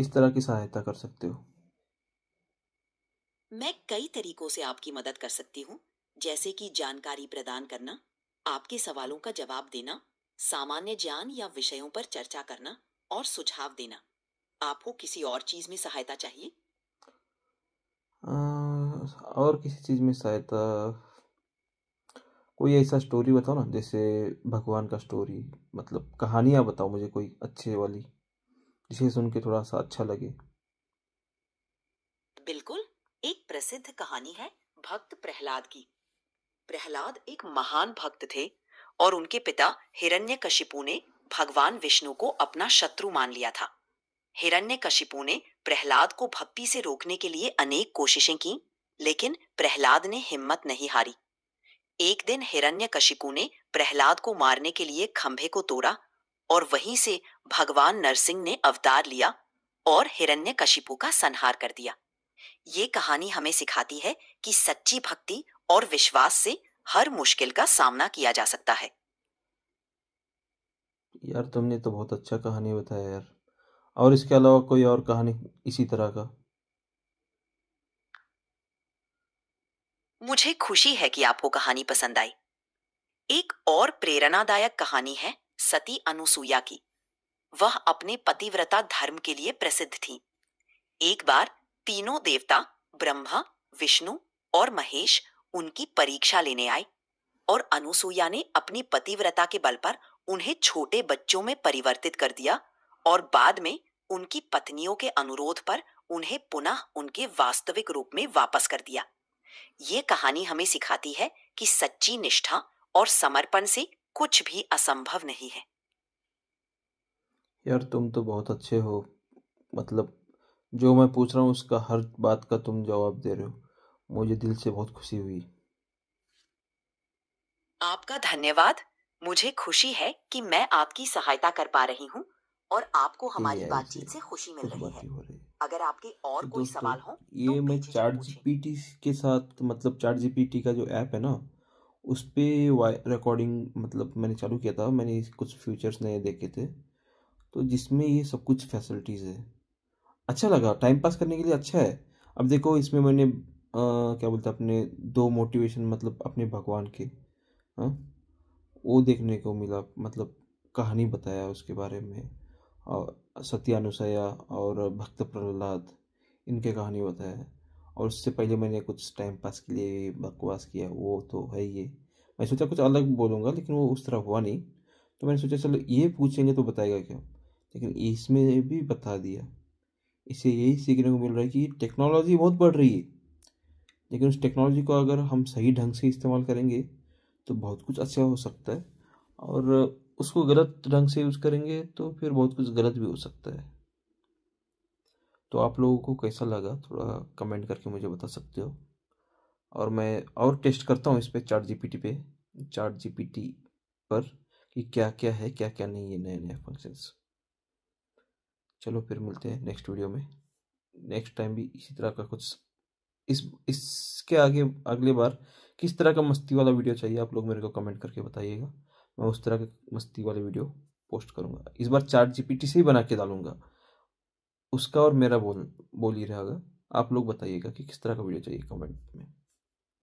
इस तरह की सहायता कर सकते हो मैं कई तरीकों से आपकी मदद कर सकती हूँ जैसे कि जानकारी प्रदान करना आपके सवालों का जवाब देना सामान्य ज्ञान या विषयों पर चर्चा करना और सुझाव देना आपको किसी और चीज में सहायता चाहिए आ, और किसी चीज में सहायता कोई ऐसा स्टोरी बताओ ना जैसे भगवान का स्टोरी मतलब कहानियां बताओ मुझे कोई अच्छे वाली जिसे सुन के थोड़ा सा अच्छा लगे बिल्कुल एक प्रसिद्ध कहानी है भक्त प्रहलाद की प्रहलाद एक महान भक्त थे और उनके पिता हिरण्य कशिपु ने भगवान विष्णु को अपना शत्रु मान लिया था हिरण्य कशिपु ने प्रहलाद को भक्ति से रोकने के लिए अनेक कोशिशें की लेकिन प्रहलाद ने हिम्मत नहीं हारी एक दिन हिरण्य हिरण्यकशिपु ने प्रहलाद को मारने के लिए खंभे को तोड़ा और वहीं से भगवान नरसिंह ने अवतार लिया और हिरण्य हिरण्यकशिपु का संहार कर दिया ये कहानी हमें सिखाती है कि सच्ची भक्ति और विश्वास से हर मुश्किल का सामना किया जा सकता है यार तुमने तो बहुत अच्छा कहानी बताया यार और इसके अलावा कोई और कहानी इसी तरह का मुझे खुशी है कि आपको कहानी पसंद आई एक और प्रेरणादायक कहानी है सती अनुसुईया की वह अपने पतिव्रता धर्म के लिए प्रसिद्ध थी एक बार तीनों देवता ब्रह्मा विष्णु और महेश उनकी परीक्षा लेने आए और अनुसुईया ने अपनी पतिव्रता के बल पर उन्हें छोटे बच्चों में परिवर्तित कर दिया और बाद में उनकी पत्नियों के अनुरोध पर उन्हें पुनः उनके वास्तविक रूप में वापस कर दिया ये कहानी हमें सिखाती है कि सच्ची निष्ठा और समर्पण से कुछ भी असंभव नहीं है यार तुम तो बहुत अच्छे हो मतलब जो मैं पूछ रहा हूँ उसका हर बात का तुम जवाब दे रहे हो मुझे दिल से बहुत खुशी हुई आपका धन्यवाद मुझे खुशी है कि मैं आपकी सहायता कर पा रही हूँ और आपको हमारी बातचीत से खुशी मिल रही है अगर आपके और तो कोई सवाल हो ये तो मैं चार्ट जीपीटी के साथ मतलब चार्ट जीपीटी का जो ऐप है ना उस पर रिकॉर्डिंग मतलब मैंने चालू किया था मैंने कुछ फ्यूचर्स नए देखे थे तो जिसमें ये सब कुछ फैसिलिटीज़ है अच्छा लगा टाइम पास करने के लिए अच्छा है अब देखो इसमें मैंने आ, क्या बोलते अपने दो मोटिवेशन मतलब अपने भगवान के आ, वो देखने को मिला मतलब कहानी बताया उसके बारे में और सत्यानुसया और भक्त प्रहलाद इनके कहानी बताया और उससे पहले मैंने कुछ टाइम पास के लिए बकवास किया वो तो है ये मैं सोचा कुछ अलग बोलूँगा लेकिन वो उस तरह हुआ नहीं तो मैंने सोचा चलो ये पूछेंगे तो बताएगा क्या लेकिन इसमें भी बता दिया इसे यही सीखने को मिल रहा है कि टेक्नोलॉजी बहुत बढ़ रही है लेकिन उस टेक्नोलॉजी को अगर हम सही ढंग से इस्तेमाल करेंगे तो बहुत कुछ अच्छा हो सकता है और उसको गलत ढंग से यूज़ करेंगे तो फिर बहुत कुछ गलत भी हो सकता है तो आप लोगों को कैसा लगा थोड़ा कमेंट करके मुझे बता सकते हो और मैं और टेस्ट करता हूँ इस पर चार्ट जी पी पे चार्ट जी पर कि क्या क्या है क्या क्या नहीं है नए नए फंक्शंस चलो फिर मिलते हैं नेक्स्ट वीडियो में नेक्स्ट टाइम भी इसी तरह का कुछ इस इसके आगे अगली बार किस तरह का मस्ती वाला वीडियो चाहिए आप लोग मेरे को कमेंट करके बताइएगा मैं उस तरह के मस्ती वाले वीडियो पोस्ट करूँगा इस बार चार जी से ही बना के डालूंगा उसका और मेरा बोल बोल ही रहेगा आप लोग बताइएगा कि किस तरह का वीडियो चाहिए कमेंट में